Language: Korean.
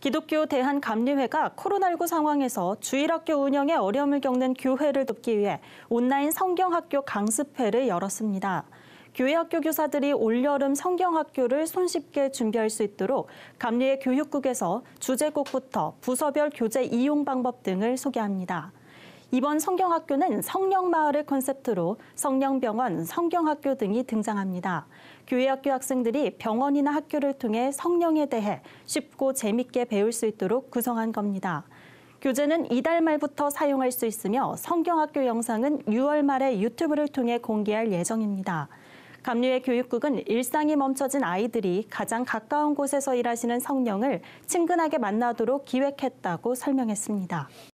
기독교 대한감리회가 코로나19 상황에서 주일학교 운영에 어려움을 겪는 교회를 돕기 위해 온라인 성경학교 강습회를 열었습니다. 교회학교 교사들이 올여름 성경학교를 손쉽게 준비할 수 있도록 감리회 교육국에서 주제곡부터 부서별 교재 이용 방법 등을 소개합니다. 이번 성경학교는 성령마을을 컨셉트로 성령병원, 성경학교 등이 등장합니다. 교회학교 학생들이 병원이나 학교를 통해 성령에 대해 쉽고 재밌게 배울 수 있도록 구성한 겁니다. 교재는 이달 말부터 사용할 수 있으며 성경학교 영상은 6월 말에 유튜브를 통해 공개할 예정입니다. 감리회 교육국은 일상이 멈춰진 아이들이 가장 가까운 곳에서 일하시는 성령을 친근하게 만나도록 기획했다고 설명했습니다.